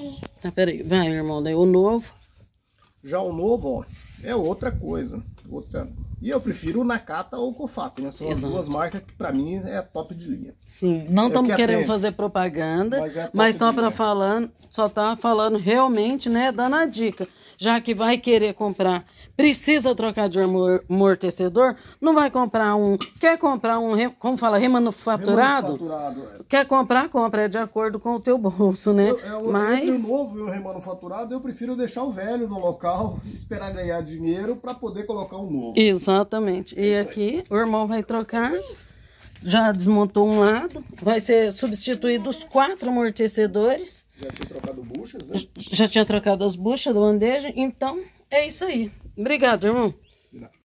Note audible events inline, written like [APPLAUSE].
É. Tá, peraí. Vai, irmão. Daí o novo. Já o novo, ó é outra coisa. Outra... E eu prefiro o Nakata ou o Cofap, né? São Exato. as duas marcas que para mim é top de linha. Sim, não estamos é que querendo fazer propaganda, mas estão é para falando, só tá falando realmente, né, dando a dica. Já que vai querer comprar, precisa trocar de amortecedor, não vai comprar um, quer comprar um, como fala, remanufaturado? remanufaturado é. Quer comprar, compra, é de acordo com o teu bolso, né? Eu, eu, mas... Entre o novo e o remanufaturado, eu prefiro deixar o velho no local, [LAUGHS] esperar ganhar de dinheiro para poder colocar um novo. Exatamente. E é aqui o irmão vai trocar, já desmontou um lado, vai ser substituído os quatro amortecedores. Já tinha trocado buchas, né? Já tinha trocado as buchas do bandeja. então é isso aí. Obrigado, irmão.